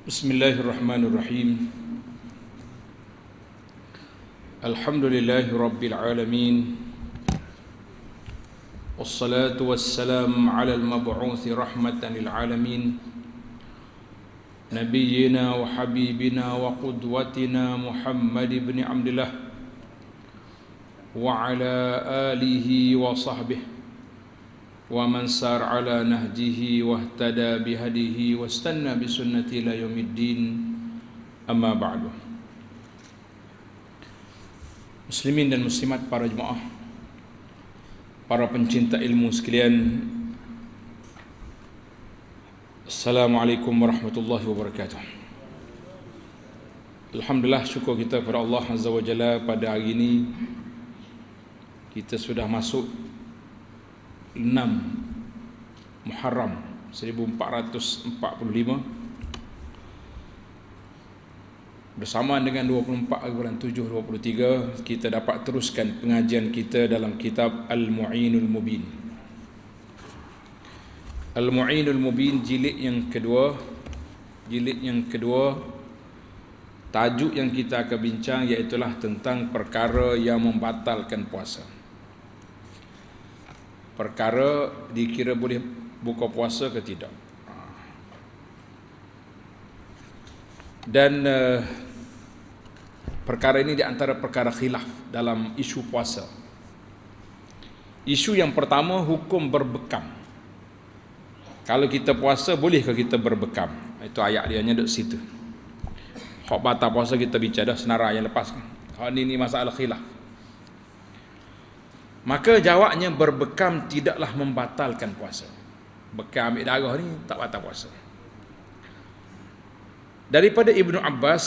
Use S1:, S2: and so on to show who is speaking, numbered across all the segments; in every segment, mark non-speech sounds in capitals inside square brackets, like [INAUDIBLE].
S1: Bismillahirrahmanirrahim Alhamdulillahirrabbilalamin Wassalatu wassalam ala al-mab'uthi rahmatan lil'alamin Nabiyyina wa habibina wa qudwatina Muhammad ibn Abdullah Wa ala alihi wa sahbihi ومن سار على نهجه واهتدى بهديه واستنى بسنته الى يوم الدين اما بعد Muslimin dan muslimat para jemaah Para pencinta ilmu sekalian Assalamualaikum warahmatullahi wabarakatuh Alhamdulillah syukur kita kepada Allah Azza wa Jalla pada hari ini Kita sudah masuk 6 Muharram 1445 Bersama dengan 24 bulan 7 23 kita dapat teruskan pengajian kita dalam kitab Al-Mu'inul Mubin. Al-Mu'inul Mubin jilid yang kedua jilid yang kedua tajuk yang kita akan bincang iaitu tentang perkara yang membatalkan puasa perkara dikira boleh buka puasa ke tidak dan uh, perkara ini di antara perkara khilaf dalam isu puasa isu yang pertama hukum berbekam kalau kita puasa boleh ke kita berbekam itu ayat dia nya situ. Hak khotbah puasa kita bicara dah senarai yang lepas kan ini ni masalah khilaf Maka jawabnya berbekam tidaklah membatalkan puasa. Bekam ambil darah ni tak batal puasa. Daripada Ibnu Abbas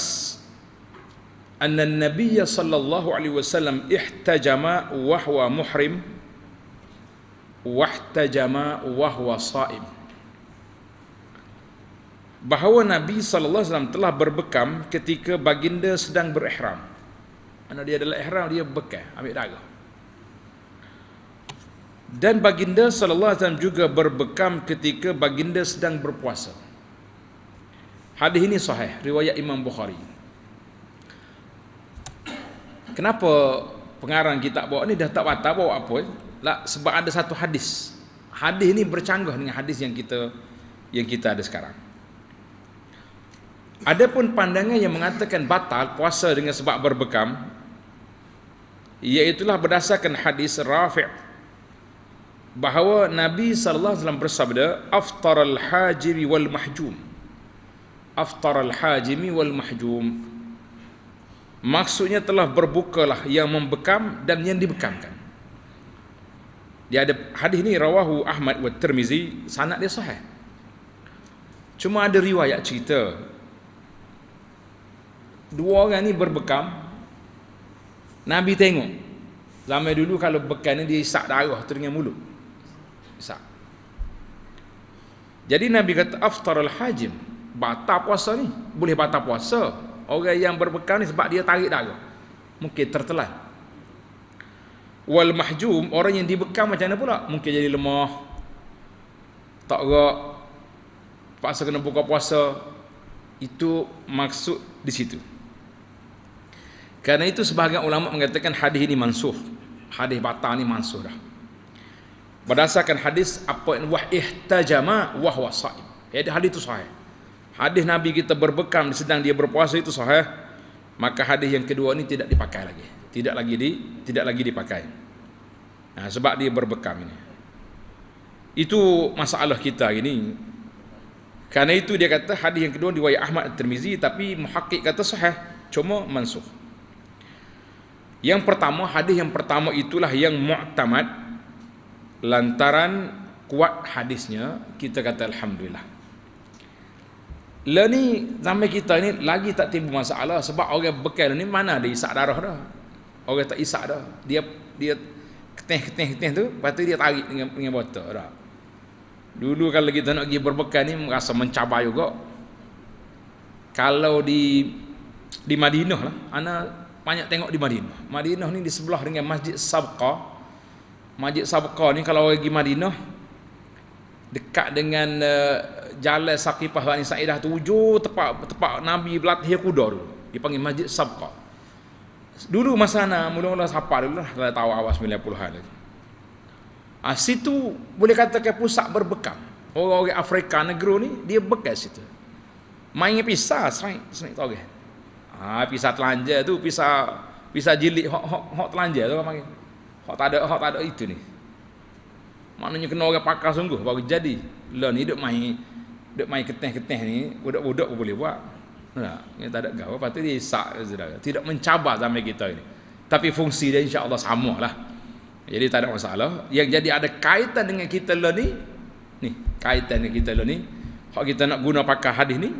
S1: anna Nabiy sallallahu alaihi wasallam ihtajama wa huwa muhrim wa ihtajama wa huwa saim. Bahawa Nabi sallallahu alaihi wasallam telah berbekam ketika baginda sedang berihram. Mana dia adalah ihram dia bekam ambil darah dan baginda sallallahu alaihi juga berbekam ketika baginda sedang berpuasa hadis ini sahih riwayat imam bukhari kenapa pengarang kita bawa ni dah tak patah bawa apa lah sebab ada satu hadis hadis ini bercanggah dengan hadis yang kita yang kita ada sekarang Adapun pandangan yang mengatakan batal puasa dengan sebab berbekam iaitu berdasarkan hadis Rafi' bahawa Nabi sallallahu alaihi wasallam bersabda aftar al hajimi wal mahjum aftar al hajimi wal mahjum maksudnya telah berbukalah yang membekam dan yang dibekamkan dia ada hadis ini rawahu Ahmad wa Tirmizi sanad dia sahih cuma ada riwayat cerita dua orang ni berbekam Nabi tengok lama dulu kalau bekam ni dia isap darah teringin mulut Sa. Jadi Nabi kata aftar hajim batal puasa ni, boleh batal puasa. Orang yang berbekam ni sebab dia tarik darah. Mungkin tertelan. Wal mahjum, orang yang dibekam macam mana pula? Mungkin jadi lemah. Tak gerak. Paksa kena buka puasa. Itu maksud di situ. Karena itu sebahagian ulama mengatakan hadis ini mansuh. Hadis batal ini mansuh dah berdasarkan hadis apa yang wah ihtajama wah wasaim jadi hadis itu sahih hadis nabi kita berbekam sedang dia berpuasa itu sahih maka hadis yang kedua ini tidak dipakai lagi tidak lagi di tidak lagi dipakai nah sebab dia berbekam ini itu masalah kita ini karena itu dia kata hadis yang kedua diwayat Ahmad Tirmizi tapi muhakkik kata sahih cuma mansukh yang pertama hadis yang pertama itulah yang mu'tamad lantaran kuat hadisnya kita kata alhamdulillah lani zaman kita ni lagi tak timbul masalah sebab orang bekal ni mana ada isak darah dah orang tak isak dah dia dia keteh keteh keteh tu lepas dia tarik dengan dengan botol dah dulu kalau kita nak pergi berbekal ni merasa mencabar juga kalau di di Madinah lah ana banyak tengok di Madinah Madinah ni di sebelah dengan Masjid Sabqah Masjid Sabqa ni kalau orang pergi Madinah dekat dengan uh, Jalan Saqifah Bani Sa'idah tu hujung tepat tepat Nabi berlatih kuda dulu. Dipanggil Masjid Sabqa. Dulu masa sana mula-mula sapa dulu lah dah tahu awal 90-an lagi. Ah situ boleh kata ke pusat berbekam. Orang-orang Afrika negro ni dia bekas situ. Main pisah serai serai tu orang. Ah pisah telanja tu pisah pisah jilid hok hok hok telanja tu orang panggil. Hak tak ada hak tak ada itu ni. Maknanya kena orang pakar sungguh baru jadi. Lah ni duk main duk main keteh-keteh ni, budak-budak pun boleh buat. Nah, ya, tak ada gawa patut dia isak saudara. Tidak mencabar zaman kita ini. Tapi fungsi dia insya-Allah samalah. Jadi tak ada masalah. Yang jadi ada kaitan dengan kita lah ni. Ni, kaitan dengan kita lah ni. Hak kita nak guna pakai hadis ni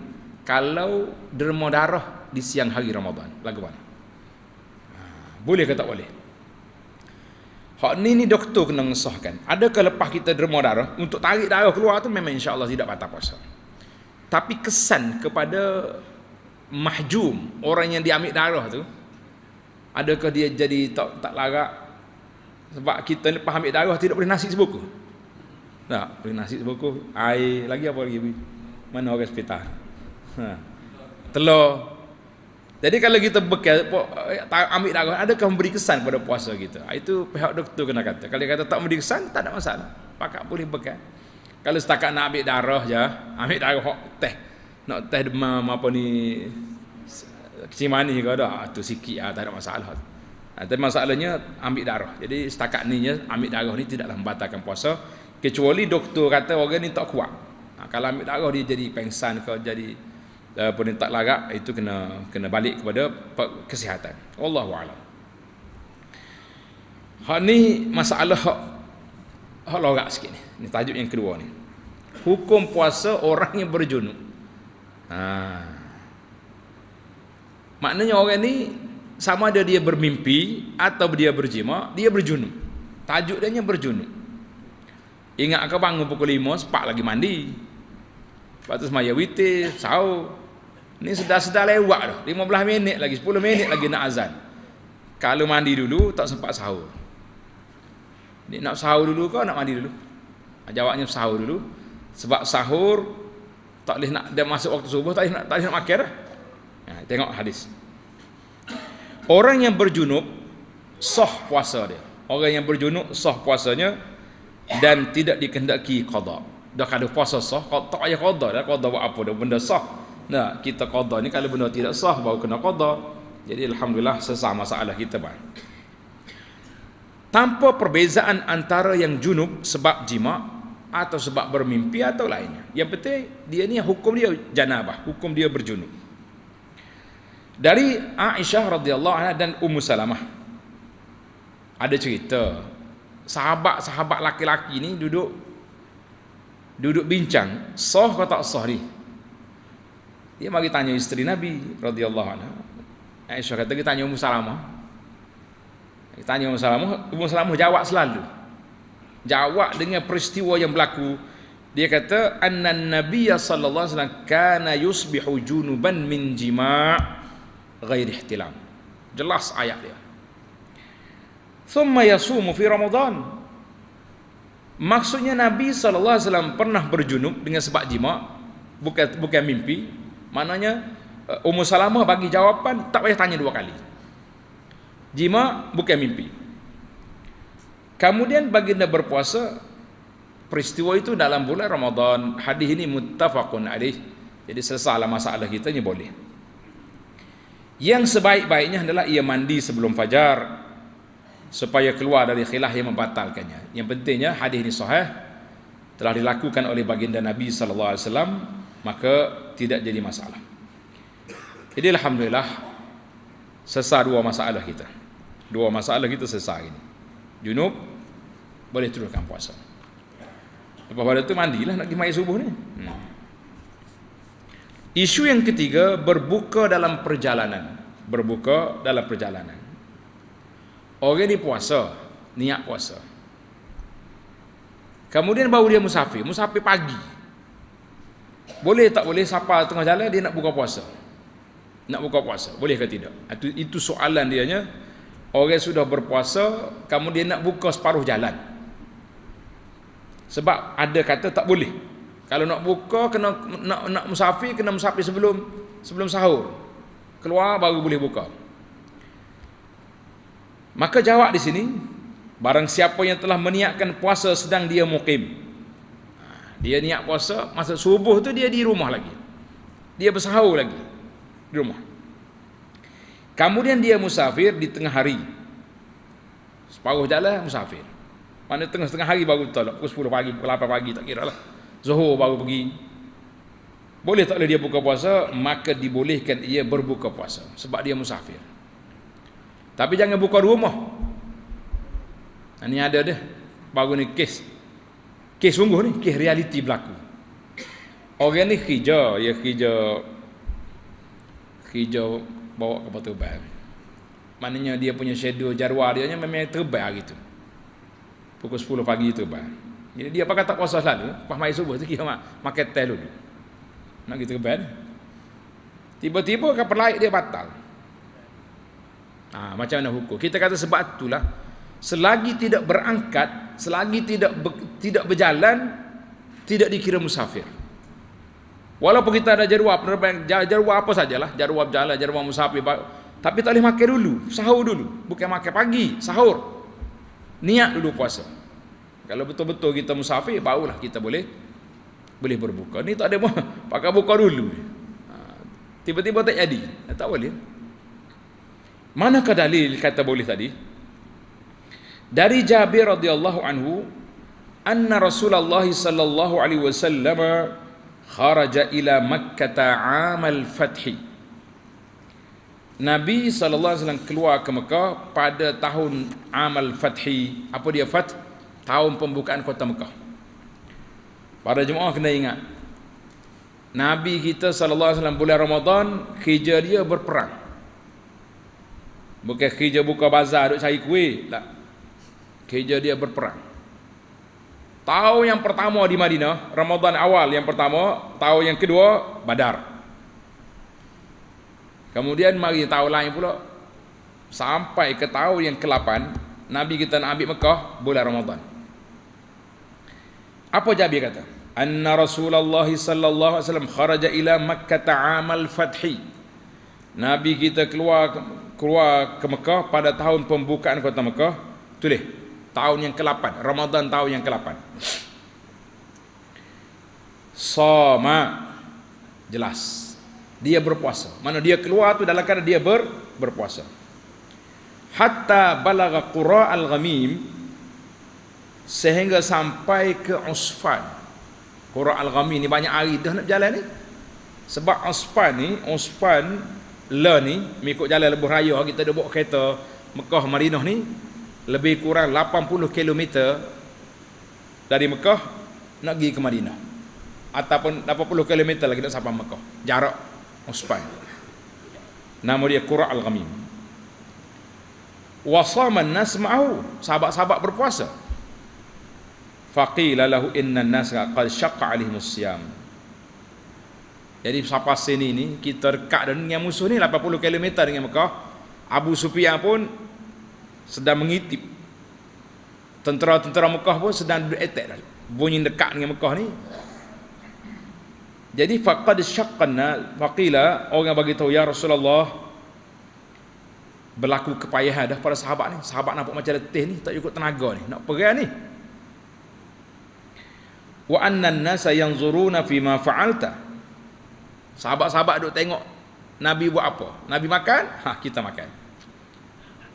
S1: kalau derma darah di siang hari Ramadan. Lagu mana? Ha, boleh ke tak boleh? Hak ni ni doktor kena ngesahkan. Adakah lepas kita derma darah untuk tarik darah keluar tu memang insya-Allah tidak batal puasa. Tapi kesan kepada mahjum, orang yang diambil darah tu adakah dia jadi tak tak larat sebab kita lepas ambil darah tidak boleh nasi sebuku. Tak, boleh nasi sebuku, air lagi apa lagi? Mana orang hospital? Ha. Telur, jadi kalau kita bekal eh, ambil darah adakah memberi kesan pada puasa kita? Ah, itu pihak doktor kena kata. Kalau dia kata tak memberi kesan tak ada masalah. Pakak boleh bekal. Kalau setakat nak ambil darah je, ambil darah hok teh. Nak teh demam apa ni kecil manis ke ada? Itu ah, sikit lah, tak ada masalah. Ah, tapi masalahnya ambil darah. Jadi setakat ni ambil darah ni tidaklah membatalkan puasa kecuali doktor kata orang ni tak kuat. kalau ambil darah dia jadi pengsan ke jadi daripada tak larat itu kena kena balik kepada kesihatan Allah alam hak ni masalah hak hak larat sikit ni ni tajuk yang kedua ni hukum puasa orang yang berjunub ha. maknanya orang ni sama ada dia bermimpi atau dia berjima dia berjunub tajuk dia berjunub ingat ke bangun pukul 5 sepak lagi mandi lepas tu semaya witir sahur ini sudah sudah lewat dah. 15 minit lagi, 10 minit lagi nak azan. Kalau mandi dulu tak sempat sahur. Ni nak sahur dulu ke nak mandi dulu? Jawabnya sahur dulu. Sebab sahur tak boleh nak dia masuk waktu subuh tak boleh nak tak boleh nak makan dah. Ya, tengok hadis. Orang yang berjunub sah puasa dia. Orang yang berjunub sah puasanya dan tidak dikehendaki qada. Dah kalau puasa sah, tak ada qada dah, qada buat apa dah benda sah. Nah, kita qada ni kalau benda tidak sah baru kena qada. Jadi alhamdulillah sesama masalah kita bang. Tanpa perbezaan antara yang junub sebab jima atau sebab bermimpi atau lainnya. Yang penting dia ni hukum dia janabah, hukum dia berjunub. Dari Aisyah radhiyallahu anha dan Ummu Salamah ada cerita sahabat-sahabat laki-laki ni duduk duduk bincang sah ke tak sah ni dia mari tanya istri Nabi radhiyallahu anha. Aisyah kata dia tanya Ummu Salamah. Dia tanya Ummu Salamah, Ummu Salamah jawab selalu. Jawab dengan peristiwa yang berlaku. Dia kata anna nabiy sallallahu alaihi wasallam kana yusbihu junuban min jima' ghairi ihtilam. Jelas ayat dia. Thumma yasumu fi Ramadan. Maksudnya Nabi sallallahu alaihi wasallam pernah berjunub dengan sebab jima' bukan bukan mimpi Maknanya eh, Ummu Salamah bagi jawapan tak payah tanya dua kali. Jima bukan mimpi. Kemudian baginda berpuasa peristiwa itu dalam bulan Ramadan. Hadis ini muttafaqun alaih. Jadi selesailah masalah kita ni boleh. Yang sebaik-baiknya adalah ia mandi sebelum fajar supaya keluar dari khilaf yang membatalkannya. Yang pentingnya hadis ini sahih telah dilakukan oleh baginda Nabi sallallahu alaihi wasallam maka tidak jadi masalah. Jadi alhamdulillah selesai dua masalah kita. Dua masalah kita selesai ini. Junub boleh teruskan puasa. Lepas pada tu mandilah nak pergi mai subuh ni. Hmm. Isu yang ketiga berbuka dalam perjalanan. Berbuka dalam perjalanan. Orang ni puasa, niat puasa. Kemudian bawa dia musafir, musafir pagi boleh tak boleh siapa tengah jalan dia nak buka puasa nak buka puasa boleh ke tidak itu, itu soalan dia nya orang sudah berpuasa kamu dia nak buka separuh jalan sebab ada kata tak boleh kalau nak buka kena nak nak musafir kena musafir sebelum sebelum sahur keluar baru boleh buka maka jawab di sini barang siapa yang telah meniatkan puasa sedang dia mukim dia niat puasa, masa subuh tu dia di rumah lagi. Dia bersahur lagi di rumah. Kemudian dia musafir di tengah hari. Separuh jalan musafir. Mana tengah-tengah hari baru tolak pukul 10 pagi, pukul 8 pagi tak kira lah. Zuhur baru pergi. Boleh tak boleh dia buka puasa, maka dibolehkan ia berbuka puasa sebab dia musafir. Tapi jangan buka rumah. Ini ada dia. Baru ni kes Kes sungguh ni, kes realiti berlaku. Orang ni hijau, ya hijau, hijau bawa ke Batubai. Maknanya dia punya shadow, jadual dia ni memang terbaik hari tu. Pukul 10 pagi terbaik. Jadi dia pakai tak puasa selalu, lepas mai subuh tu kira mak makan teh dulu. Nak gitu kebal. Tiba-tiba kapal laik dia batal. ha, macam mana hukum? Kita kata sebab itulah selagi tidak berangkat, selagi tidak ber, tidak berjalan, tidak dikira musafir. Walaupun kita ada jadual penerbangan, jadual apa sajalah, jadual jalan, jadual musafir, tapi tak boleh makan dulu, sahur dulu, bukan makan pagi, sahur. Niat dulu puasa. Kalau betul-betul kita musafir, barulah kita boleh boleh berbuka. Ni tak ada apa, [LAUGHS] pakai buka dulu. Ha, tiba-tiba tak jadi. Tak boleh. Manakah dalil kata boleh tadi? dari Jabir radhiyallahu anhu anna Rasulullah sallallahu alaihi wasallam kharaja ila Makkah 'am al Nabi sallallahu alaihi wasallam keluar ke Mekah pada tahun amal al Apa dia fat? Tahun pembukaan kota Mekah. Para jemaah kena ingat. Nabi kita sallallahu alaihi wasallam bulan Ramadan hijrah dia berperang. Bukan hijrah buka bazar duk cari kuih. Tak. Kerja dia berperang. Tahun yang pertama di Madinah, Ramadhan awal yang pertama, tahun yang kedua Badar. Kemudian mari tahun lain pula sampai ke tahun yang ke-8 Nabi kita nak ambil Mekah bulan Ramadhan. Apa Jabir kata? Anna Rasulullah sallallahu alaihi wasallam kharaja ila Makkah Ta'amal al-fathi. Nabi kita keluar keluar ke Mekah pada tahun pembukaan kota Mekah. Tulis tahun yang ke-8 Ramadan tahun yang ke-8 sama jelas dia berpuasa mana dia keluar tu dalam keadaan dia ber, berpuasa hatta balaga qura al-ghamim sehingga sampai ke usfan qura al-ghamim ni banyak air dah nak jalan ni sebab usfan ni usfan la ni mengikut jalan lebuh raya kita ada bawa kereta Mekah Madinah ni lebih kurang 80 km dari Mekah nak pergi ke Madinah ataupun 80 km lagi nak sampai Mekah jarak Usman nama dia Qura al-Ghamim wa sama an-nas ma'ahu sahabat-sahabat berpuasa faqila lahu inna an-nas qad syaqqa alaihim as jadi siapa sini ni kita dekat dengan musuh ni 80 km dengan Mekah Abu Sufyan pun sedang mengitip tentera-tentera Mekah pun sedang duduk attack dah bunyi dekat dengan Mekah ni jadi faqad syaqqana faqila orang yang bagi tahu ya Rasulullah berlaku kepayahan dah pada sahabat ni sahabat nampak macam letih ni tak cukup tenaga ni nak perang ni wa anna an-nasa yanzuruna fi ma fa'alta sahabat-sahabat duk tengok nabi buat apa nabi makan ha kita makan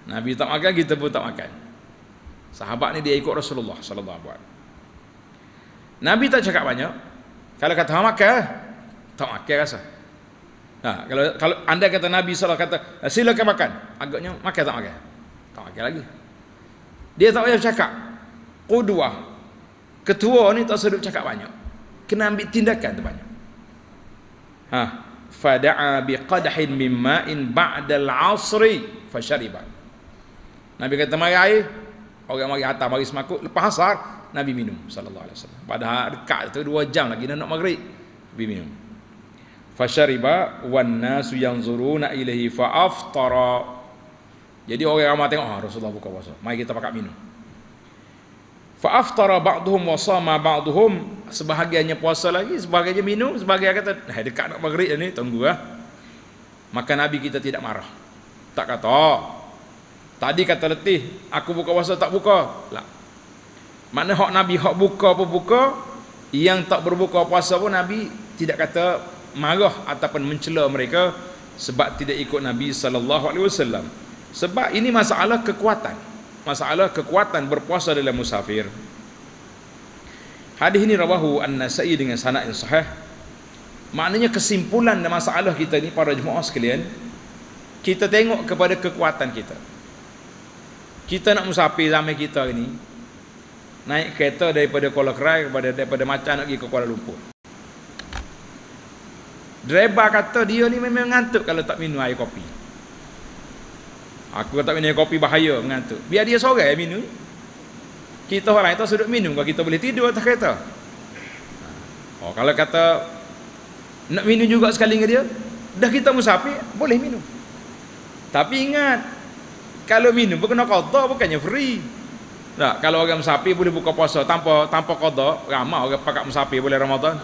S1: Nabi tak makan, kita pun tak makan. Sahabat ni dia ikut Rasulullah sallallahu alaihi wasallam. Nabi tak cakap banyak. Kalau kata ha makan, tak makan rasa. Ha, kalau kalau anda kata Nabi salah kata eh, silakan makan, agaknya makan tak makan. Tak makan lagi. Dia tak payah cakap. Kedua, ketua ni tak sedut cakap banyak. Kena ambil tindakan tu banyak. Ha, fada'a biqadhin mimma'in ba'dal 'asri fashariban. Nabi kata mari air. Orang mari hatam, mari semakut. Lepas asar, Nabi minum. Sallallahu alaihi wasallam. Padahal dekat tu dua jam lagi nak nak maghrib. Nabi minum. Fashariba wan nasu yanzuruna ilaihi faaftara. Jadi orang ramai tengok, ah oh, Rasulullah buka puasa. Mai kita pakat minum. Fa'aftara ba'duhum wa sama ba'duhum sebahagiannya puasa lagi, sebahagiannya minum, sebahagian kata, "Hai eh, dekat nak maghrib ni, tunggu ah." Maka Nabi kita tidak marah. Tak kata, oh, Tadi kata letih, aku buka puasa tak buka. Lah. Mana hak Nabi hak buka apa buka, yang tak berbuka puasa pun Nabi tidak kata marah ataupun mencela mereka sebab tidak ikut Nabi sallallahu alaihi wasallam. Sebab ini masalah kekuatan. Masalah kekuatan berpuasa dalam musafir. Hadis ini rawahu An-Nasa'i dengan sanad yang sahih. Maknanya kesimpulan dan masalah kita ni para jemaah sekalian, kita tengok kepada kekuatan kita kita nak musafir zaman kita ni naik kereta daripada Kuala Kerai kepada daripada Macan nak pergi ke Kuala Lumpur. Driver kata dia ni memang mengantuk kalau tak minum air kopi. Aku tak minum air kopi bahaya mengantuk. Biar dia seorang yang minum. Kita orang itu sudah minum kalau kita boleh tidur atas kereta. Oh, kalau kata nak minum juga sekali dengan dia, dah kita musafir, boleh minum. Tapi ingat, kalau minum pun kena qada bukannya free. Nah, kalau orang musafir boleh buka puasa tanpa tanpa qada, ramai orang pakat musafir boleh Ramadan.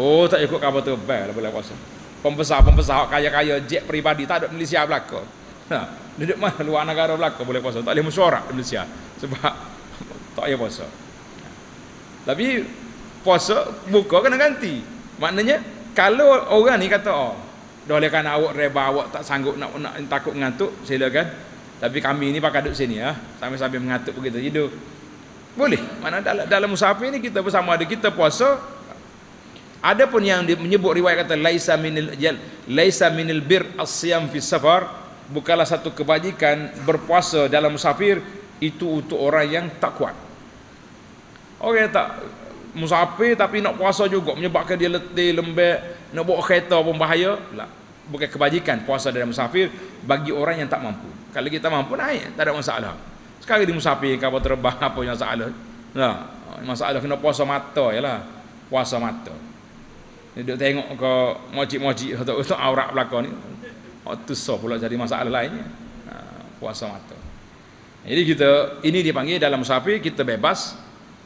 S1: Oh, tak ikut kabar terbang lah boleh puasa. Pembesar-pembesar kaya-kaya jet peribadi tak ada Malaysia belaka. Ha, duduk mana luar negara belaka boleh puasa, tak boleh mesyuarat di Malaysia sebab [LAUGHS] tak ada puasa. Tapi puasa buka kena ganti. Maknanya kalau orang ni kata oh, dah awak reba awak tak sanggup nak nak takut mengantuk, silakan tapi kami ini pakai duduk sini ya. Sambil-sambil mengatuk begitu hidup. Boleh. Mana dalam, dalam musafir ini kita bersama ada kita puasa. Adapun yang menyebut riwayat kata laisa minil jal, laisa minil bir asyam fi safar bukanlah satu kebajikan berpuasa dalam musafir itu untuk orang yang tak kuat. Okey tak musafir tapi nak puasa juga menyebabkan dia letih lembek nak bawa kereta pun bahaya lah bukan kebajikan puasa dalam musafir bagi orang yang tak mampu kalau kita mampu naik, tak ada masalah. Sekali di musafir kapal terbang apa yang masalah? Nah, masalah kena puasa mata jelah. Puasa mata. Dia duduk tengok ke mojik-mojik atau [LAUGHS] -mocik, aurat belakang ni. Oh, so pula jadi masalah lainnya. Ha, puasa mata. Jadi kita ini dipanggil dalam musafir kita bebas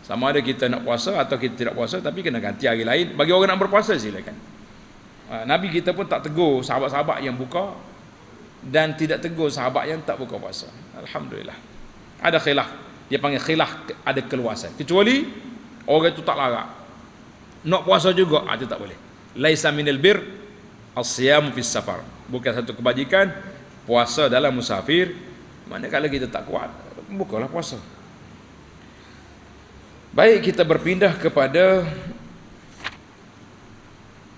S1: sama ada kita nak puasa atau kita tidak puasa tapi kena ganti hari lain bagi orang nak berpuasa silakan. Ha, Nabi kita pun tak tegur sahabat-sahabat yang buka dan tidak tegur sahabat yang tak buka puasa. Alhamdulillah. Ada khilaf. Dia panggil khilaf ada keluasan. Kecuali orang itu tak larang. Nak puasa juga, ah itu tak boleh. Laisa minal bir as-siyam fi safar. Bukan satu kebajikan puasa dalam musafir. mana kalau kita tak kuat, bukalah puasa. Baik kita berpindah kepada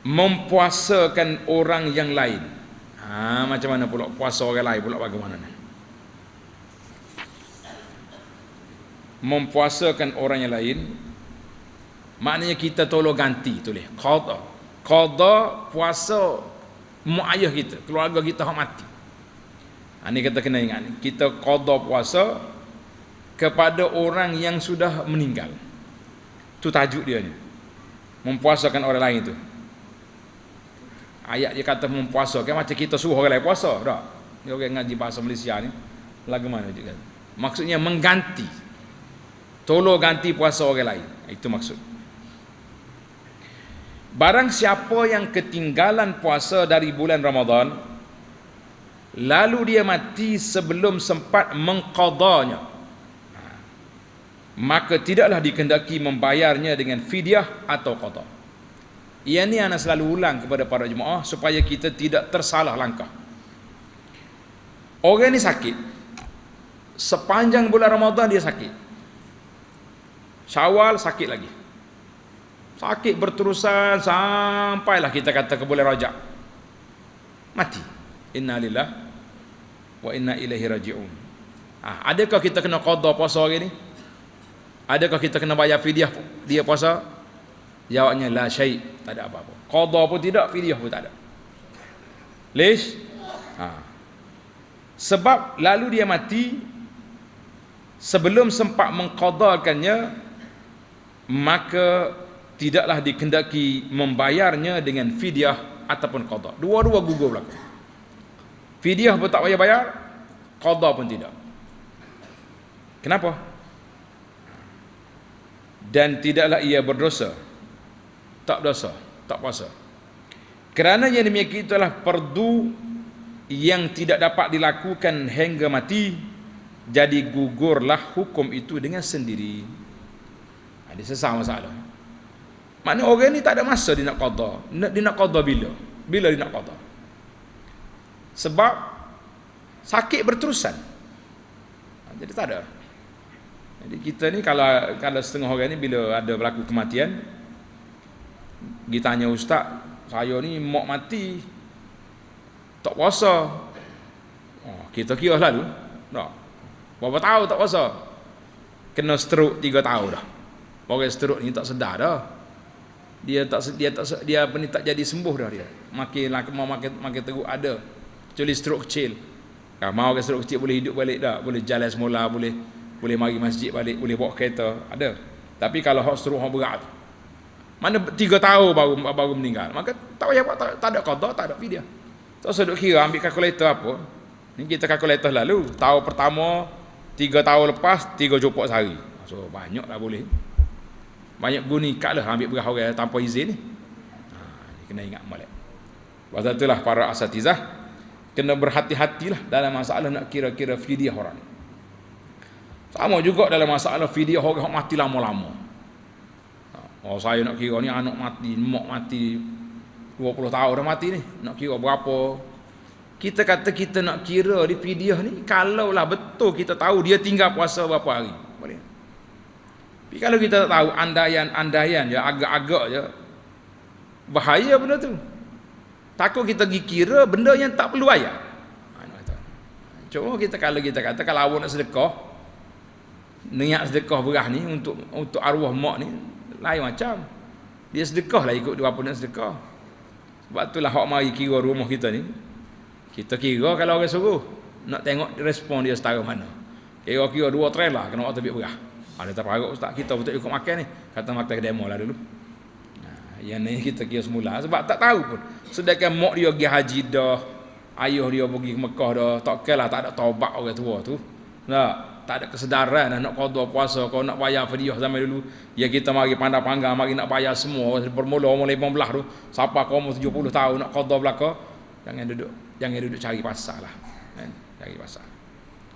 S1: mempuasakan orang yang lain. Ha, macam mana pula puasa orang lain pula bagaimana ni? Mempuasakan orang yang lain maknanya kita tolong ganti tulis qada. Qada puasa mak ayah kita, keluarga kita hak mati. Ha, ini kita kena ingat. Kita qada puasa kepada orang yang sudah meninggal. Tu tajuk dia ni. Mempuasakan orang lain tu ayat dia kata mempuasa kan macam kita suruh orang lain puasa tak dia orang ngaji bahasa Malaysia ni lagu mana juga maksudnya mengganti tolong ganti puasa orang lain itu maksud barang siapa yang ketinggalan puasa dari bulan Ramadan lalu dia mati sebelum sempat mengqadanya maka tidaklah dikendaki membayarnya dengan fidyah atau qadah ia ni ana selalu ulang kepada para jemaah supaya kita tidak tersalah langkah. Orang ni sakit. Sepanjang bulan Ramadan dia sakit. Syawal sakit lagi. Sakit berterusan sampailah kita kata ke bulan Rajab. Mati. Inna lillah wa inna ilaihi raji'un. Ah, adakah kita kena qada puasa hari ni? Adakah kita kena bayar fidyah dia puasa? Jawabnya la syait Tak ada apa-apa Qadar pun tidak fidyah pun tak ada Lish ha. Sebab lalu dia mati Sebelum sempat mengqadarkannya Maka Tidaklah dikendaki Membayarnya dengan fidyah Ataupun qadar Dua-dua gugur berlaku Fidyah pun tak payah bayar Qadar pun tidak Kenapa? Dan tidaklah ia berdosa tak berdosa, tak puasa. Kerana yang demikian itulah perdu yang tidak dapat dilakukan hingga mati, jadi gugurlah hukum itu dengan sendiri. Ada sesama masalah. Mana orang ni tak ada masa dia nak qadha. Dia nak qadha bila? Bila dia nak qadha? Sebab sakit berterusan. Ha, jadi tak ada. Jadi kita ni kalau kalau setengah orang ni bila ada berlaku kematian, dia ustaz, saya ni mak mati. Tak puasa. Oh, kita kira lah tu. Tak. Berapa tahu tak puasa? Kena struk 3 tahun dah. Orang struk ni tak sedar dah. Dia tak dia tak dia apa tak jadi sembuh dah dia. Makin lama makin, makin makin teruk ada. Kecuali struk kecil. Kalau ha, mau ke struk kecil boleh hidup balik dah, boleh jalan semula, boleh boleh mari masjid balik, boleh bawa kereta, ada. Tapi kalau hak struk hak berat tu, mana tiga tahun baru baru meninggal maka tak payah tak, tak ada qada tak ada fidyah tak usah duk kira ambil kalkulator apa ni kita kalkulator lalu tahun pertama tiga tahun lepas tiga jumpa sehari so banyak lah boleh banyak guni kat lah ambil berah orang tanpa izin ni ha, ni kena ingat malak pasal itulah para asatizah kena berhati-hatilah dalam masalah nak kira-kira fidyah orang sama juga dalam masalah fidyah orang yang mati lama-lama Oh saya nak kira ni anak mati, mak mati 20 tahun dah mati ni. Nak kira berapa? Kita kata kita nak kira di video ni kalaulah betul kita tahu dia tinggal puasa berapa hari. Boleh. Tapi kalau kita tak tahu andaian-andaian je agak-agak je bahaya benda tu. Takut kita pergi kira benda yang tak perlu ayat. Ha, Cuma kita kalau kita kata kalau awak nak sedekah niat sedekah berah ni untuk untuk arwah mak ni lain macam dia sedekah lah ikut dua pun sedekah sebab tu lah hak mari kira rumah kita ni kita kira kalau orang suruh nak tengok respon dia setara mana kira-kira dua trail lah kena waktu lebih berah ada ah, tak parah ustaz kita betul ikut makan ni kata makan ke demo lah dulu nah, yang ni kita kira semula sebab tak tahu pun sedangkan mak dia pergi haji dah ayah dia pergi ke Mekah dah tak kelah tak ada taubat orang tua tu tak tak ada kesedaran nak qada puasa kau nak bayar fidyah zaman dulu ya kita mari pandang panggang mari nak bayar semua bermula umur 15 tu siapa kau umur 70 tahun nak qada belaka jangan duduk jangan duduk cari pasal lah kan cari pasal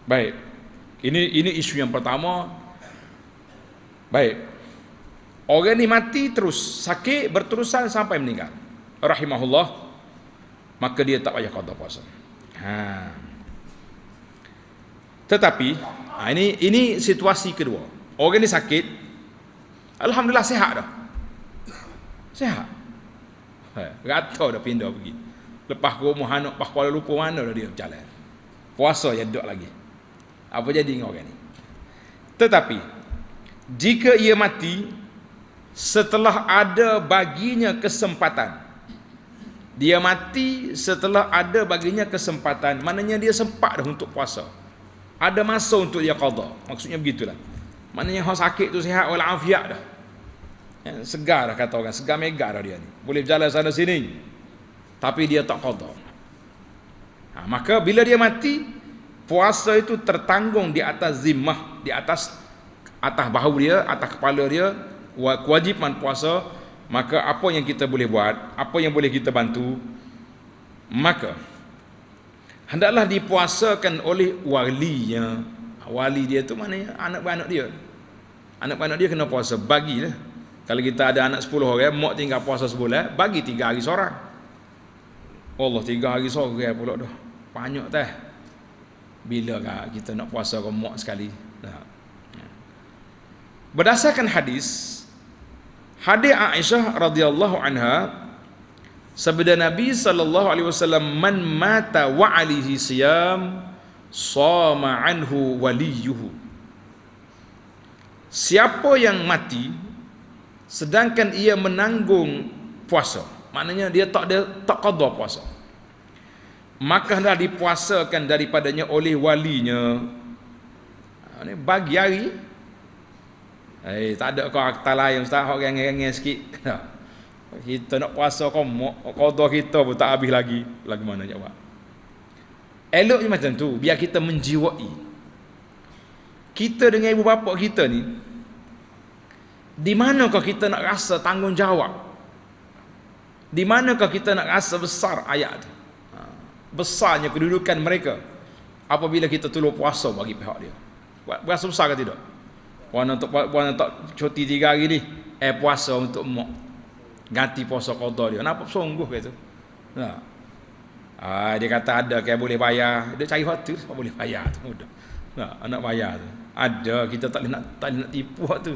S1: baik ini ini isu yang pertama baik orang ni mati terus sakit berterusan sampai meninggal rahimahullah maka dia tak payah qada puasa ha tetapi ha, ini ini situasi kedua orang ni sakit alhamdulillah sehat dah Sehat. ha, rata dah pindah pergi lepas ke rumah anak pas Kuala Lumpur mana dah dia berjalan puasa yang duduk lagi apa jadi dengan orang ni tetapi jika ia mati setelah ada baginya kesempatan dia mati setelah ada baginya kesempatan maknanya dia sempat dah untuk puasa ada masa untuk dia qada maksudnya begitulah maknanya hak sakit tu sihat wal afiat dah ya, segar dah kata orang segar mega dah dia ni boleh jalan sana sini tapi dia tak qada ha, maka bila dia mati puasa itu tertanggung di atas zimmah di atas atas bahu dia atas kepala dia kewajipan puasa maka apa yang kita boleh buat apa yang boleh kita bantu maka hendaklah dipuasakan oleh walinya ah, wali dia tu maknanya anak-anak dia anak-anak dia kena puasa bagilah kalau kita ada anak 10 orang mak tinggal puasa sebulan bagi 3 hari seorang Allah 3 hari seorang pula dah banyak teh bila lah kita nak puasa ke mak sekali tak. berdasarkan hadis hadis Aisyah radhiyallahu anha Sabda Nabi sallallahu alaihi wasallam man mata wa alihi siyam sama anhu waliyuhu. Siapa yang mati sedangkan ia menanggung puasa. Maknanya dia tak ada tak qada puasa. Maka hendak dipuasakan daripadanya oleh walinya. Ini ha, bagi hari. Eh, tak ada kau akta lain ustaz, orang-orang sikit. [LAUGHS] kita nak puasa kau mak kita pun tak habis lagi lagi mana jawab eloknya macam tu biar kita menjiwai kita dengan ibu bapa kita ni di manakah kita nak rasa tanggungjawab di manakah kita nak rasa besar ayat tu ha, besarnya kedudukan mereka apabila kita tolong puasa bagi pihak dia berasa besar ke tidak puan untuk puan tak cuti tiga hari ni eh puasa untuk mak ganti puasa qada dia. Nampak sungguh ke tu? Nah. dia kata ada ke boleh bayar. Dia cari waktu sebab boleh bayar tu mudah. Nah, ha, anak bayar tu. Ada kita tak boleh nak tak boleh nak tipu waktu tu.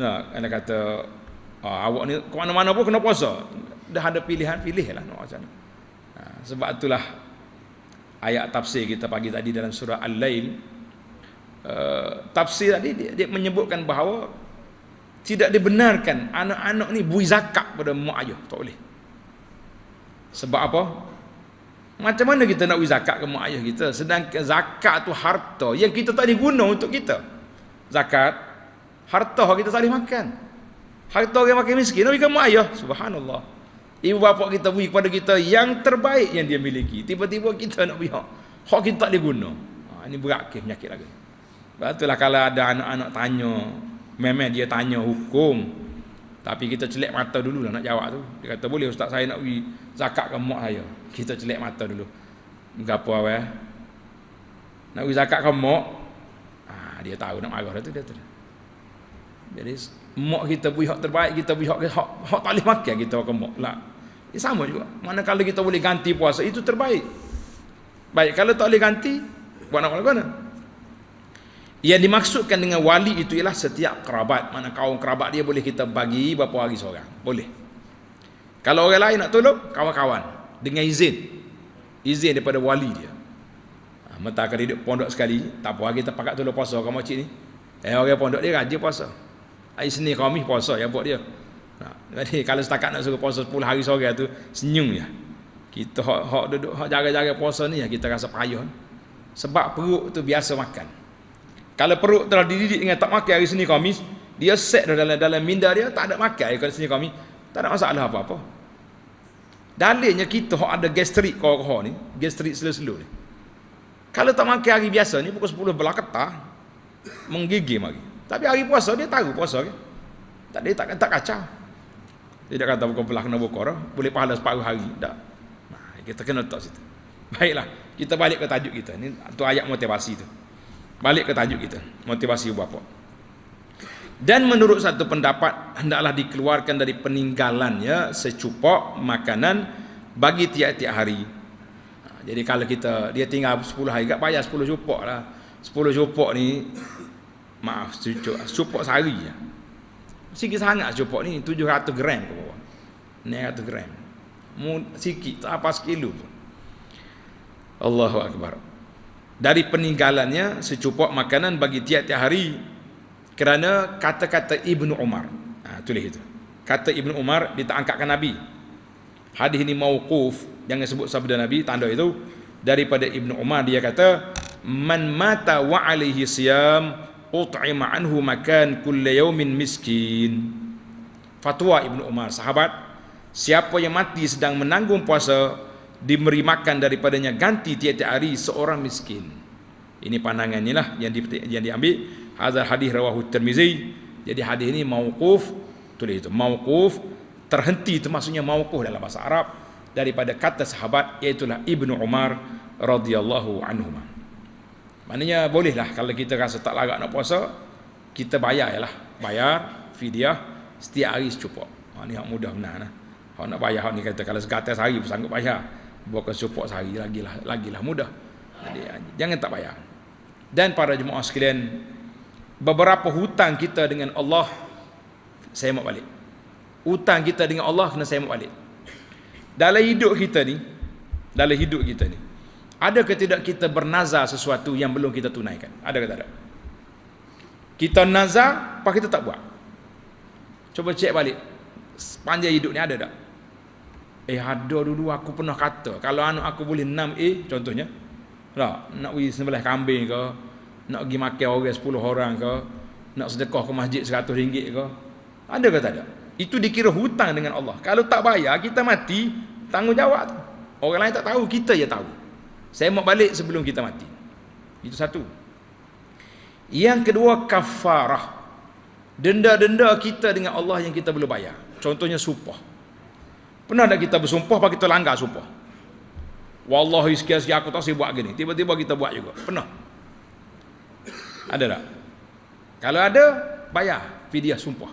S1: Nah, anak kata ah, awak ni ke mana-mana pun kena puasa. Dah ada pilihan, pilihlah nak macam nah, ha, sebab itulah ayat tafsir kita pagi tadi dalam surah Al-Lail uh, tafsir tadi dia, dia menyebutkan bahawa tidak dibenarkan anak-anak ni bui zakat pada mak ayah tak boleh sebab apa macam mana kita nak bui zakat ke mak ayah kita sedangkan zakat tu harta yang kita tak boleh untuk kita zakat harta kita tak boleh makan harta yang makin miskin nak bagi mak ayah subhanallah ibu bapa kita bui kepada kita yang terbaik yang dia miliki tiba-tiba kita nak bui hak hak kita tak boleh ha, ini berat ke penyakit lagi Betul lah kalau ada anak-anak tanya, Memang dia tanya hukum Tapi kita celik mata dulu lah nak jawab tu Dia kata boleh ustaz saya nak pergi zakat ke mak saya Kita celik mata dulu Gapo apa eh Nak pergi zakat ke mak ah, Dia tahu nak marah lah tu dia tu Jadi mak kita pergi hak terbaik Kita pergi hak, hak, hak tak boleh makan kita ke mak lah Ya sama juga Mana kalau kita boleh ganti puasa itu terbaik Baik kalau tak boleh ganti Buat nak mana-mana yang dimaksudkan dengan wali itu ialah setiap kerabat. Mana kawan kerabat dia boleh kita bagi berapa hari seorang. Boleh. Kalau orang lain nak tolong, kawan-kawan. Dengan izin. Izin daripada wali dia. Ha, Mentah akan hidup pondok sekali. Tak apa, kita pakat tolong puasa kau makcik ni. Eh, orang pondok dia raja puasa. Hari seni kau mih puasa yang buat dia. Ha, jadi, kalau setakat nak suruh puasa 10 hari seorang tu, senyum je. Kita hak, hak duduk, hak jaga-jaga puasa ni, ya, kita rasa payah. Sebab perut tu biasa makan. Kalau perut telah dididik dengan tak makan hari sini kami, dia set dah dalam dalam minda dia tak ada makan hari, hari sini kami. Tak ada masalah apa-apa. Dalilnya kita hok ada gastrik kau-kau ni, gastrik selo-selo ni. Kalau tak makan hari biasa ni pukul 10 belah ketah menggigih mari. Tapi hari puasa dia tahu puasa ke. Tak dia tak tak kacau. Dia tak kata bukan belah kena bokor, boleh pahala separuh hari. Tak. Nah, kita kena letak situ. Baiklah, kita balik ke tajuk kita. Ini tu ayat motivasi tu. Balik ke tajuk kita, motivasi ibu bapa. Dan menurut satu pendapat hendaklah dikeluarkan dari peninggalan ya secupok makanan bagi tiap-tiap hari. Ha, jadi kalau kita dia tinggal 10 hari tak payah 10 cupok lah. 10 cupok ni maaf cupok sehari ya. Sikit sangat cupok ni 700 gram ke bawah. 700 gram. Sikit apa sekilo pun. Allahu akbar dari peninggalannya secupok makanan bagi tiap-tiap hari kerana kata-kata Ibnu Umar. Ha, tulis itu. Kata Ibnu Umar ditangkapkan Nabi. Hadis ini mauquf, jangan sebut sabda Nabi, tanda itu daripada Ibnu Umar dia kata man mata wa alaihi siyam ut'ima anhu makan kulli yawmin miskin. Fatwa Ibnu Umar, sahabat, siapa yang mati sedang menanggung puasa, diberi makan daripadanya ganti tiap-tiap hari seorang miskin. Ini pandangannya lah yang, di, yang diambil Hazar hadis rawahu Tirmizi. Jadi hadis ini mauquf tulis itu mauquf terhenti Termasuknya mauquf dalam bahasa Arab daripada kata sahabat iaitu Ibnu Omar radhiyallahu anhu. Maknanya bolehlah kalau kita rasa tak lagak nak puasa kita bayar lah bayar fidyah setiap hari secukup. Ini ha, ni mudah benar Kalau nak bayar hak kata kalau sekatas hari pun sanggup bayar bukan support sehari lagi lah lagi lah mudah jadi jangan tak payah dan para jemaah sekalian beberapa hutang kita dengan Allah saya mau balik hutang kita dengan Allah kena saya mau balik dalam hidup kita ni dalam hidup kita ni ada ke tidak kita bernazar sesuatu yang belum kita tunaikan ada ke tak kita nazar apa kita tak buat cuba cek balik sepanjang hidup ni ada tak Eh ada dulu aku pernah kata Kalau anak aku boleh 6A eh, contohnya lah Nak pergi sebelah kambing ke Nak pergi makan orang 10 orang ke Nak sedekah ke masjid 100 ringgit ke Ada ke tak ada Itu dikira hutang dengan Allah Kalau tak bayar kita mati Tanggungjawab tu Orang lain tak tahu kita je tahu Saya mau balik sebelum kita mati Itu satu Yang kedua kafarah Denda-denda kita dengan Allah yang kita belum bayar Contohnya supah Pernah tak kita bersumpah apa kita langgar sumpah? Wallahi sekian aku tak saya buat gini. Tiba-tiba kita buat juga. Pernah? Ada tak? Kalau ada, bayar fidyah sumpah.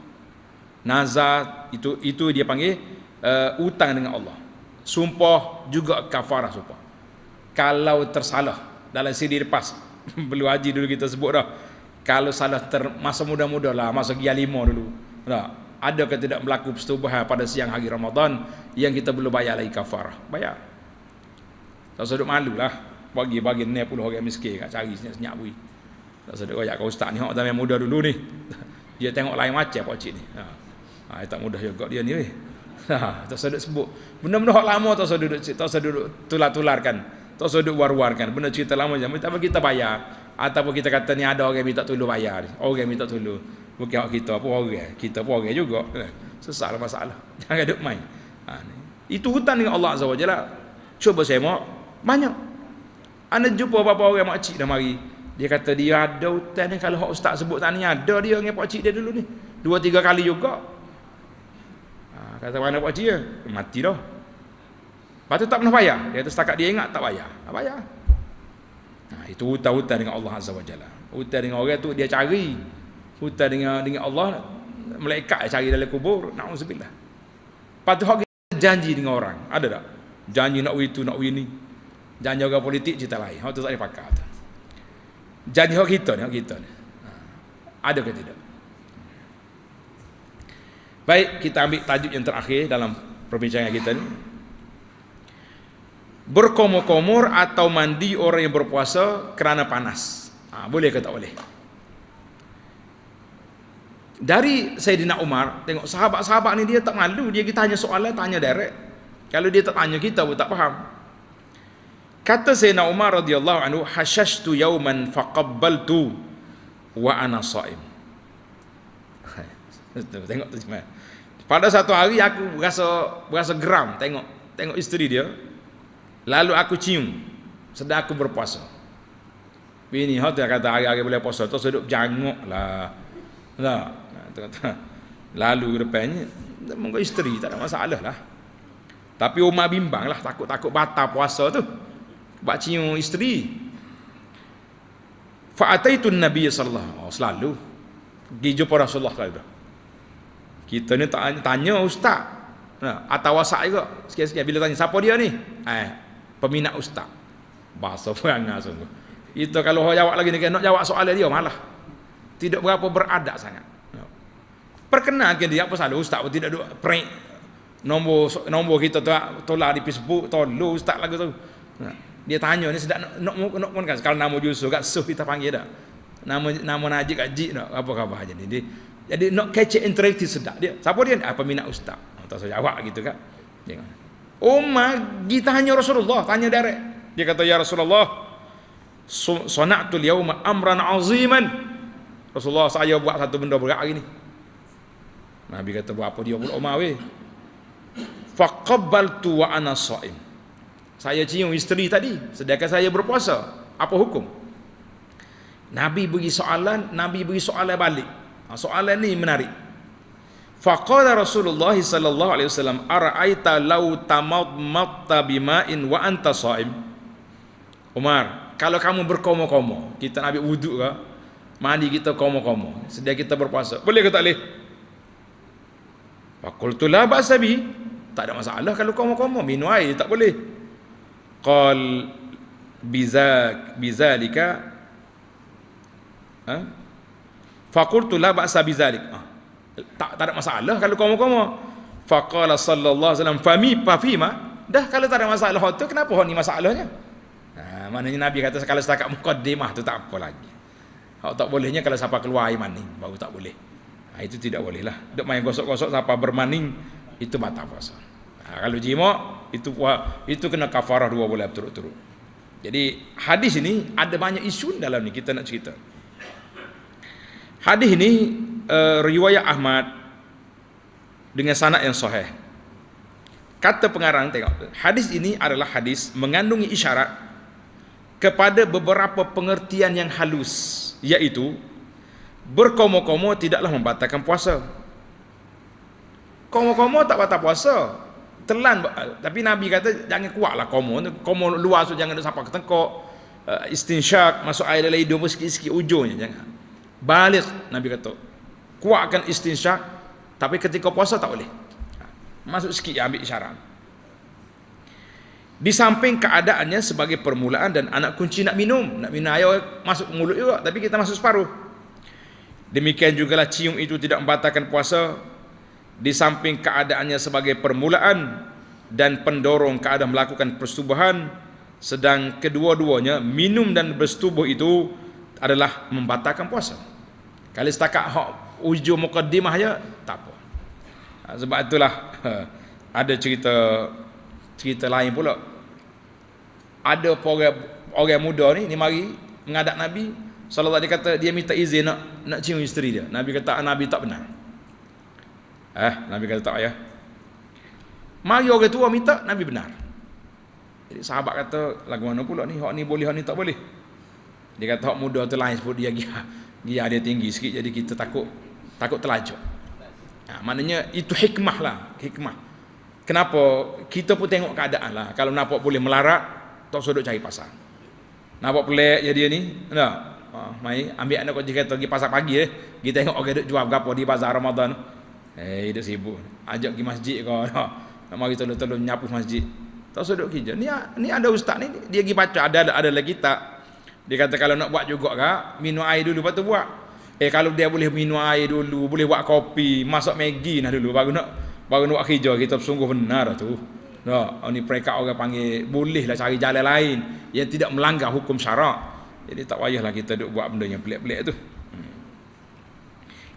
S1: Nazar itu itu dia panggil uh, utang dengan Allah. Sumpah juga kafarah sumpah. Kalau tersalah dalam siri lepas belum [LAUGHS] haji dulu kita sebut dah. Kalau salah ter, masa muda-muda lah, masa gia lima dulu. Tak? ada ke tidak berlaku persetubuhan pada siang hari Ramadan yang kita belum bayar lagi kafarah bayar tak sedut malu lah bagi-bagi ni puluh orang miskin kat cari senyap-senyap bui tak sedut kau kau ustaz ni orang yang muda dulu ni [LAUGHS] dia tengok lain macam pakcik ni ha. ha tak mudah juga dia ni weh [LAUGHS] ha. tak sedut sebut benda-benda orang lama tak sedut tak sedut tular-tularkan tak sedut war-warkan benda cerita lama je tapi kita bayar ataupun kita kata ni ada orang yang minta tulu bayar orang yang minta tulu. Bukan kita pun orang. Kita pun orang juga. Sesal lah masalah. [LAUGHS] Jangan duk main. Ha, Itu hutan dengan Allah SWT wa Cuba semak. Banyak. Anda jumpa apa beberapa orang cik dah mari. Dia kata dia ada hutan ni. Kalau hak ustaz sebut tadi ada dia dengan cik dia dulu ni. Dua tiga kali juga. Ha, kata mana pakcik dia? Ya? Mati dah. Patut tak pernah bayar. Dia kata setakat dia ingat tak bayar. Tak bayar. Ha, itu hutan-hutan dengan Allah SWT. Hutan dengan orang tu dia cari hutan dengan dengan Allah malaikat cari dalam kubur naudzubillah patu hak janji dengan orang ada tak janji nak itu nak ini janji orang politik cerita lain hak tu tak dipakai tu janji hak kita ni hak kita ni ha. ada ke tidak baik kita ambil tajuk yang terakhir dalam perbincangan kita ni berkomor-komor atau mandi orang yang berpuasa kerana panas ha, boleh ke tak boleh dari Sayyidina Umar tengok sahabat-sahabat ni dia tak malu dia kita tanya soalan tanya direct kalau dia tak tanya kita pun tak faham kata Sayyidina Umar radhiyallahu anhu hashashtu yawman faqabbaltu wa ana saim [LAUGHS] tengok tu pada satu hari aku rasa rasa geram tengok tengok isteri dia lalu aku cium sedang aku berpuasa ini hot kata hari-hari boleh puasa tu sedap janganlah lah tengah-tengah lalu ke depannya mungkin isteri tak ada masalah lah tapi Umar bimbang lah takut-takut batal puasa tu buat cium isteri fa'ataitun Nabi SAW oh, selalu pergi jumpa Rasulullah kali kita ni tanya, tanya ustaz ha, atau wasak juga sikit-sikit bila tanya siapa dia ni eh peminat ustaz bahasa perangai sungguh itu kalau orang jawab lagi ni nak jawab soalan dia malah tidak berapa beradab sangat perkenal perkenalkan dia apa salah ustaz pun tidak duk prank nombor nombor kita tu tolak di Facebook tolong ustaz lagu tu dia tanya ni sedak nak nak nak pun kan kalau nama Yusuf kat Suh kita panggil dah nama nama Najib kat Jik nak apa khabar jadi dia jadi nak catch interaktif sedak dia siapa dia apa ah, minat ustaz ah, tak saya jawab gitu kan dia kata kita hanya Rasulullah tanya direct dia kata ya Rasulullah sunatul yauma amran aziman Rasulullah saya buat satu benda berat hari ni Nabi kata buat apa dia pula Umar weh. Faqabbaltu wa ana saim. Saya cium isteri tadi sedangkan saya berpuasa. Apa hukum? Nabi bagi soalan, Nabi bagi soalan balik. Ha, soalan ni menarik. Faqala Rasulullah sallallahu alaihi wasallam ara'aita law tamadmatta bima'in wa anta saim. Umar, kalau kamu berkomo-komo, kita nak ambil wuduk ke? Mandi kita komo-komo, sedia kita berpuasa. Boleh ke tak boleh? Fakultulah ba'asabi. Tak ada masalah kalau kau mau-kau Minum air tak boleh. Qal bizak bizalika ha? Fakultu la ba'sa bizalik ha? tak, tak ada masalah kalau kau mau-kau mau Faqala sallallahu alaihi wasallam Fami pafima Dah kalau tak ada masalah tu kenapa ni masalahnya ha, Maknanya Nabi kata kalau setakat mukaddimah tu tak apa lagi Hak tak bolehnya kalau siapa keluar air mana baru tak boleh Ha, itu tidak boleh lah. Dok main gosok-gosok siapa bermaning itu batal puasa. Ha, kalau jima itu itu kena kafarah dua bulan turut-turut. Jadi hadis ini ada banyak isu dalam ni kita nak cerita. Hadis ini uh, riwayat Ahmad dengan sanad yang sahih. Kata pengarang tengok hadis ini adalah hadis mengandungi isyarat kepada beberapa pengertian yang halus iaitu berkomo-komo tidaklah membatalkan puasa. Komo-komo tak batal puasa. Telan tapi Nabi kata jangan kuatlah komo. Komo luar tu jangan ada sampai ke tengkok. Uh, eh, istinsyak masuk air dalam hidung pun sikit-sikit ujungnya jangan. Balik Nabi kata. Kuatkan istinsyak tapi ketika puasa tak boleh. Masuk sikit yang ambil isyarat. Di samping keadaannya sebagai permulaan dan anak kunci nak minum, nak minum air masuk mulut juga tapi kita masuk separuh. Demikian jugalah cium itu tidak membatalkan puasa di samping keadaannya sebagai permulaan dan pendorong keadaan melakukan persetubuhan sedang kedua-duanya minum dan bersetubuh itu adalah membatalkan puasa. Kalau setakat hak ujur mukaddimah ya tak apa. Ha, sebab itulah ha, ada cerita cerita lain pula. Ada orang orang muda ni ni mari menghadap Nabi Salawat dia kata dia minta izin nak nak cium isteri dia. Nabi kata ah, Nabi tak benar. Ah, eh, Nabi kata tak payah. Mari orang tua minta, Nabi benar. Jadi sahabat kata, lagu mana pula ni? Hak ni boleh, hak ni tak boleh. Dia kata, hak muda tu lain sebab dia gia, gia dia tinggi sikit. Jadi kita takut takut terlajuk. Ha, maknanya itu hikmah lah. Hikmah. Kenapa? Kita pun tengok keadaan lah. Kalau nampak boleh melarat, tak sudut cari pasal. Nampak pelik jadi ni? Tak? Ha, mai ambil anak kerja kereta pergi pasar pagi eh. Pergi tengok orang duk jual gapo di pasar Ramadan. Eh, hey, duk sibuk. Ajak pergi masjid kau. No. [LAUGHS] Ha, nak mari tolong-tolong nyapu masjid. Tak usah duk kerja. Ni ni ada ustaz ni dia pergi baca ada ada, ada lagi tak? Dia kata kalau nak buat juga ke, minum air dulu baru tu buat. Eh kalau dia boleh minum air dulu, boleh buat kopi, masak Maggi nah dulu baru nak baru nak buat kerja kita sungguh benar tu. Tak, no. ni mereka orang panggil bolehlah cari jalan lain yang tidak melanggar hukum syarak. Jadi tak payahlah kita duk buat benda yang pelik-pelik tu. Hmm.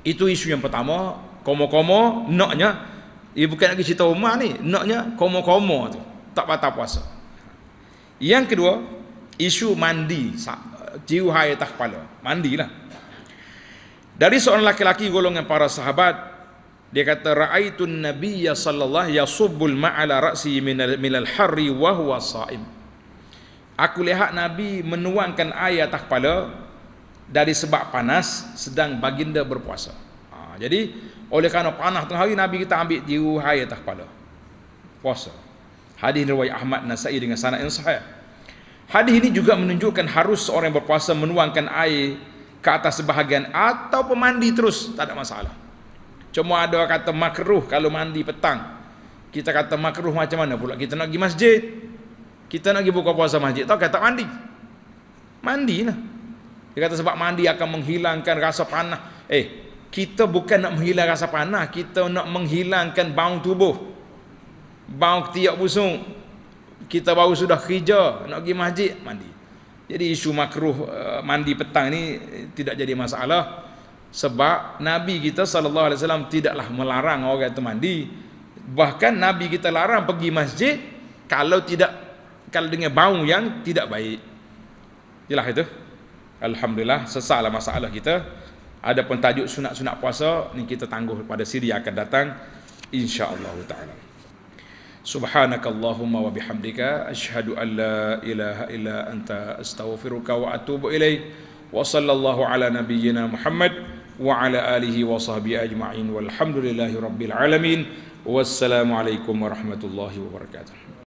S1: Itu isu yang pertama, komo-komo naknya ia bukan nak cerita Umar ni, naknya komo-komo tu, tak patah puasa. Yang kedua, isu mandi, ciu hai tak kepala, mandilah. Dari seorang laki-laki golongan para sahabat, dia kata ra'aitun nabiyya sallallahu yasubbul ma'ala ra'si min al-harri wa huwa sa'im. Aku lihat Nabi menuangkan air atas kepala dari sebab panas sedang baginda berpuasa. Ha, jadi oleh kerana panah tengah hari Nabi kita ambil jiru air atas kepala. Puasa. Hadis riwayat Ahmad Nasai dengan sanad yang sahih. Hadis ini juga menunjukkan harus seorang yang berpuasa menuangkan air ke atas sebahagian atau pemandi terus tak ada masalah. Cuma ada kata makruh kalau mandi petang. Kita kata makruh macam mana pula kita nak pergi masjid? kita nak pergi buka puasa masjid tahu kata mandi mandi lah dia kata sebab mandi akan menghilangkan rasa panah eh kita bukan nak menghilang rasa panah kita nak menghilangkan bau tubuh bau tiap busung. kita baru sudah kerja nak pergi masjid mandi jadi isu makruh eh, mandi petang ni tidak jadi masalah sebab Nabi kita sallallahu alaihi wasallam tidaklah melarang orang itu mandi. Bahkan Nabi kita larang pergi masjid kalau tidak kalau dengan bau yang tidak baik. Itulah itu. Alhamdulillah sesalah masalah kita. Adapun tajuk sunat-sunat puasa ni kita tangguh pada siri yang akan datang insya-Allah taala. Subhanakallahumma wa bihamdika ashhadu an la ilaha illa anta astaghfiruka wa atubu ilaik. Wa sallallahu ala nabiyyina Muhammad wa ala alihi wa sahbihi ajma'in walhamdulillahi alamin wassalamu alaikum warahmatullahi wabarakatuh